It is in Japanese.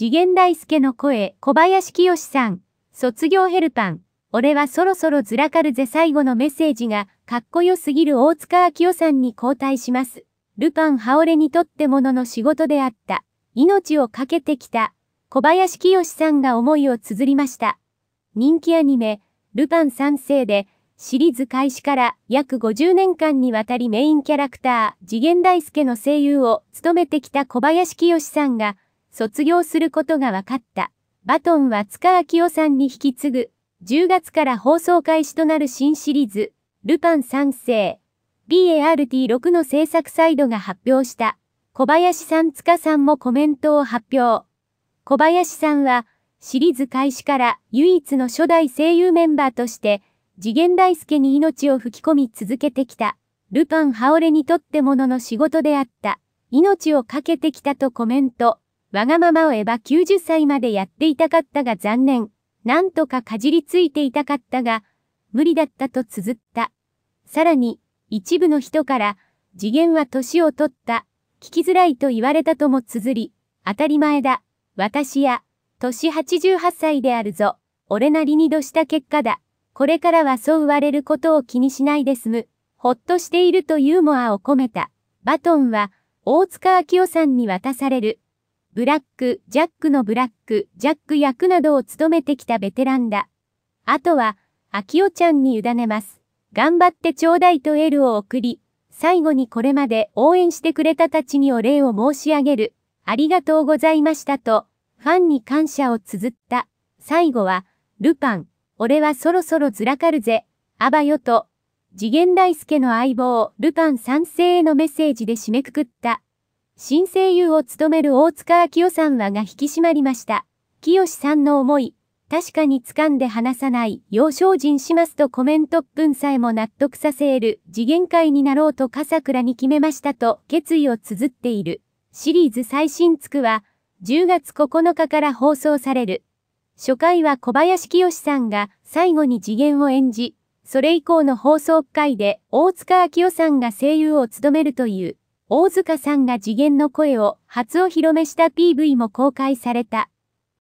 次元大介の声、小林清さん、卒業ヘルパン、俺はそろそろずらかるぜ最後のメッセージが、かっこよすぎる大塚明夫さんに交代します。ルパン羽織にとってものの仕事であった。命を懸けてきた。小林清さんが思いを綴りました。人気アニメ、ルパン三世で、シリーズ開始から約50年間にわたりメインキャラクター、次元大介の声優を務めてきた小林清さんが、卒業することが分かった。バトンは塚明夫さんに引き継ぐ。10月から放送開始となる新シリーズ、ルパン三世。BART6 の制作サイドが発表した。小林さん塚さんもコメントを発表。小林さんは、シリーズ開始から唯一の初代声優メンバーとして、次元大介に命を吹き込み続けてきた。ルパン・ハオレにとってものの仕事であった。命を懸けてきたとコメント。わがままをエヴァ90歳までやっていたかったが残念。なんとかかじりついていたかったが、無理だったと綴った。さらに、一部の人から、次元は年を取った、聞きづらいと言われたとも綴り、当たり前だ、私や、年88歳であるぞ、俺なりにどした結果だ、これからはそう言われることを気にしないで済む、ほっとしているとユーモアを込めた、バトンは、大塚明夫さんに渡される。ブラック、ジャックのブラック、ジャック役などを務めてきたベテランだ。あとは、秋代ちゃんに委ねます。頑張ってちょうだいとエルを送り、最後にこれまで応援してくれたたちにお礼を申し上げる。ありがとうございましたと、ファンに感謝を綴った。最後は、ルパン、俺はそろそろずらかるぜ、あばよと、次元大介の相棒、ルパン賛成へのメッセージで締めくくった。新声優を務める大塚明夫さんはが引き締まりました。清さんの思い、確かに掴んで離さない、幼少人しますとコメント分さえも納得させる、次元界になろうと笠倉に決めましたと決意を綴っている。シリーズ最新作は、10月9日から放送される。初回は小林清さんが最後に次元を演じ、それ以降の放送回で大塚明夫さんが声優を務めるという。大塚さんが次元の声を初お披露目した PV も公開された。